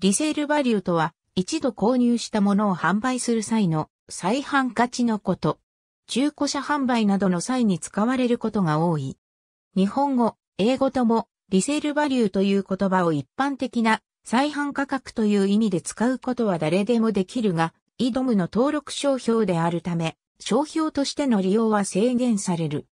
リセールバリューとは、一度購入したものを販売する際の再販価値のこと。中古車販売などの際に使われることが多い。日本語、英語とも、リセールバリューという言葉を一般的な再販価格という意味で使うことは誰でもできるが、イドムの登録商標であるため、商標としての利用は制限される。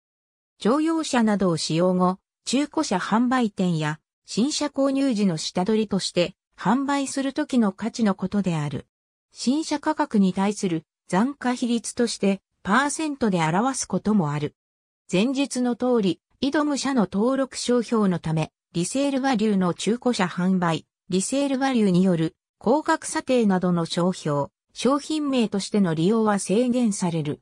乗用車などを使用後、中古車販売店や新車購入時の下取りとして販売するときの価値のことである。新車価格に対する残価比率としてパーセントで表すこともある。前述の通り、挑む車の登録商標のため、リセールバリューの中古車販売、リセールバリューによる高額査定などの商標、商品名としての利用は制限される。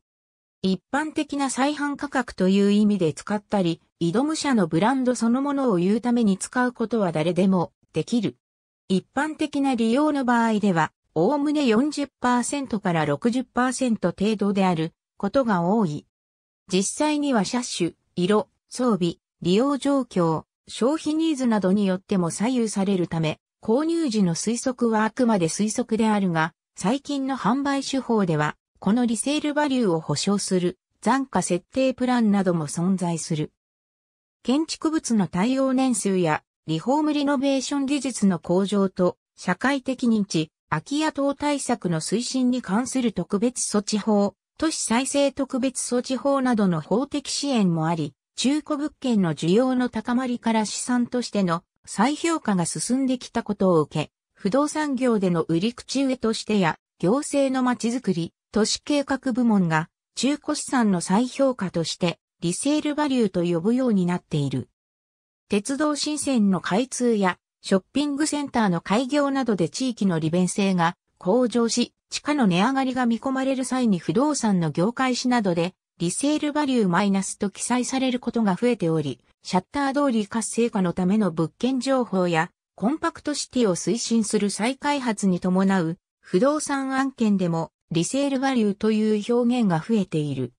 一般的な再販価格という意味で使ったり、挑む者のブランドそのものを言うために使うことは誰でもできる。一般的な利用の場合では、おおむね40%から60%程度であることが多い。実際には車種、色、装備、利用状況、消費ニーズなどによっても左右されるため、購入時の推測はあくまで推測であるが、最近の販売手法では、このリセールバリューを保証する残価設定プランなども存在する。建築物の耐用年数やリフォームリノベーション技術の向上と社会的認知、空き家等対策の推進に関する特別措置法、都市再生特別措置法などの法的支援もあり、中古物件の需要の高まりから資産としての再評価が進んできたことを受け、不動産業での売り口上としてや、行政のまちづくり、都市計画部門が中古資産の再評価として、リセールバリューと呼ぶようになっている。鉄道新線の開通やショッピングセンターの開業などで地域の利便性が向上し、地価の値上がりが見込まれる際に不動産の業界紙などでリセールバリューマイナスと記載されることが増えており、シャッター通り活性化のための物件情報やコンパクトシティを推進する再開発に伴う不動産案件でもリセールバリューという表現が増えている。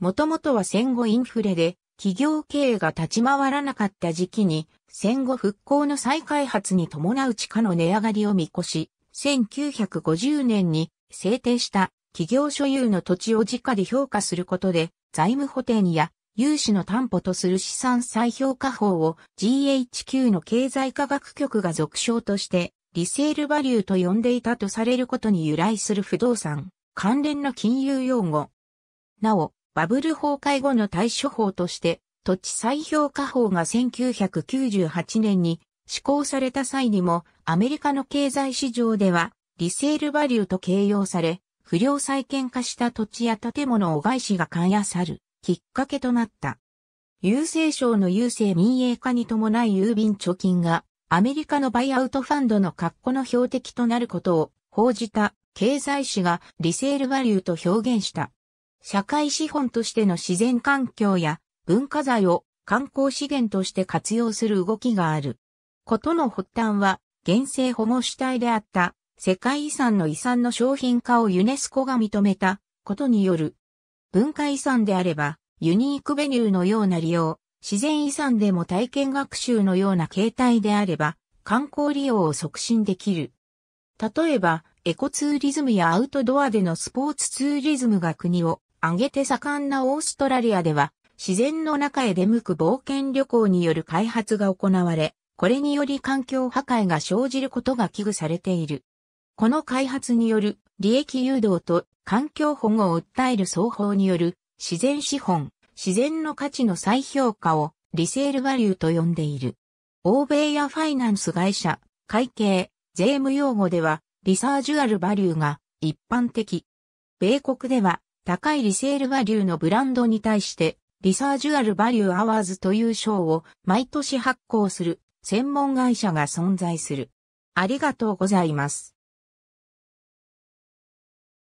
もともとは戦後インフレで企業経営が立ち回らなかった時期に、戦後復興の再開発に伴う地価の値上がりを見越し、1950年に制定した企業所有の土地を直で評価することで、財務補填や融資の担保とする資産再評価法を GHQ の経済科学局が俗称として、リセールバリューと呼んでいたとされることに由来する不動産、関連の金融用語。なお、バブル崩壊後の対処法として、土地再評価法が1998年に施行された際にも、アメリカの経済市場では、リセールバリューと形容され、不良再建化した土地や建物を外資が買いさるきっかけとなった。郵政省の郵政民営化に伴い郵便貯金がアメリカのバイアウトファンドの格好の標的となることを報じた経済誌がリセールバリューと表現した。社会資本としての自然環境や文化財を観光資源として活用する動きがある。ことの発端は、原生保護主体であった世界遺産の遺産の商品化をユネスコが認めたことによる。文化遺産であれば、ユニークベニューのような利用、自然遺産でも体験学習のような形態であれば、観光利用を促進できる。例えば、エコツーリズムやアウトドアでのスポーツツーリズムが国を上げて盛んなオーストラリアでは、自然の中へ出向く冒険旅行による開発が行われ、これにより環境破壊が生じることが危惧されている。この開発による利益誘導と環境保護を訴える双方による自然資本、自然の価値の再評価をリセールバリューと呼んでいる。欧米やファイナンス会社、会計、税務用語ではリサージュアルバリューが一般的。米国では高いリセールバリューのブランドに対して、リサージュアルバリューアワーズという賞を毎年発行する専門会社が存在する。ありがとうございます。